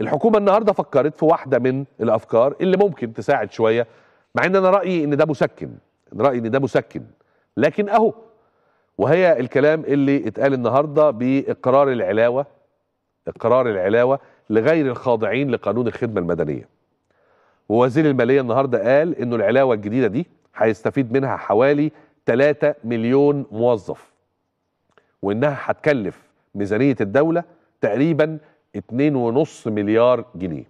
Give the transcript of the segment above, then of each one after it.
الحكومه النهارده فكرت في واحده من الافكار اللي ممكن تساعد شويه مع ان انا رايي ان ده مسكن رايي ان ده مسكن لكن اهو وهي الكلام اللي اتقال النهارده باقرار العلاوه اقرار العلاوه لغير الخاضعين لقانون الخدمه المدنيه ووزير الماليه النهارده قال انه العلاوه الجديده دي هيستفيد منها حوالي 3 مليون موظف وانها هتكلف ميزانيه الدوله تقريبا 2.5 مليار جنيه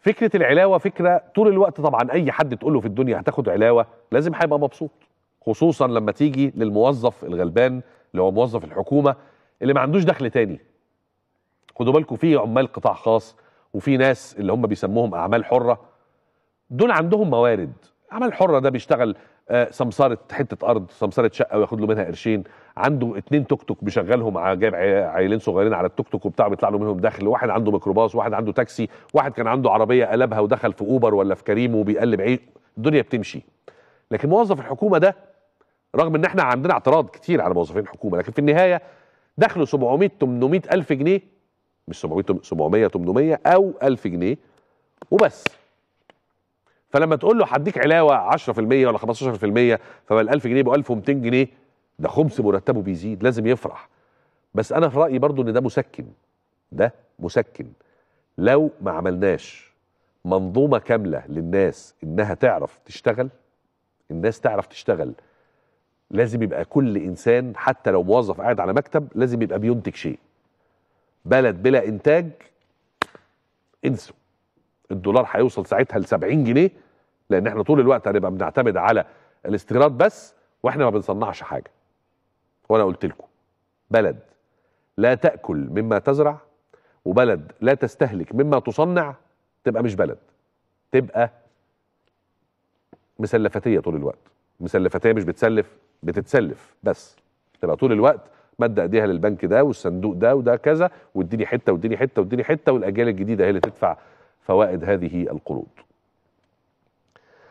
فكرة العلاوة فكرة طول الوقت طبعا أي حد تقوله في الدنيا هتاخد علاوة لازم هيبقى مبسوط خصوصا لما تيجي للموظف الغلبان اللي هو موظف الحكومة اللي ما عندوش دخل تاني خدوا بالكم في عمال قطاع خاص وفي ناس اللي هم بيسموهم أعمال حرة دول عندهم موارد أعمال حرة ده بيشتغل آه، سمساره حته ارض سمساره شقه وياخد له منها قرشين عنده اتنين توك توك بيشغلهم جايب عيلين صغيرين على التوك توك وبتاع بيطلع له منهم دخل واحد عنده ميكروباص واحد عنده تاكسي واحد كان عنده عربيه قلبها ودخل في اوبر ولا في كريم وبيقلب عيد الدنيا بتمشي لكن موظف الحكومه ده رغم ان احنا عندنا اعتراض كتير على موظفين الحكومه لكن في النهايه دخله 700 800 الف جنيه مش 700 700 800 او 1000 جنيه وبس فلما تقول له هديك علاوه 10% ولا 15% فبقى ال 1000 جنيه بقى 1200 جنيه ده خمس مرتبه بيزيد لازم يفرح بس انا في رايي برضو ان ده مسكن ده مسكن لو ما عملناش منظومه كامله للناس انها تعرف تشتغل الناس تعرف تشتغل لازم يبقى كل انسان حتى لو موظف قاعد على مكتب لازم يبقى بينتج شيء بلد بلا انتاج انسوا الدولار هيوصل ساعتها ل 70 جنيه لان احنا طول الوقت هنبقى بنعتمد على الاستيراد بس واحنا ما بنصنعش حاجه وانا قلت لكم بلد لا تاكل مما تزرع وبلد لا تستهلك مما تصنع تبقى مش بلد تبقى مسلفتيه طول الوقت مسلفتيه مش بتسلف بتتسلف بس تبقى طول الوقت مد ايديها للبنك ده والصندوق ده وده كذا واديني حته واديني حته واديني حته والاجيال الجديده هي اللي تدفع فوائد هذه القروض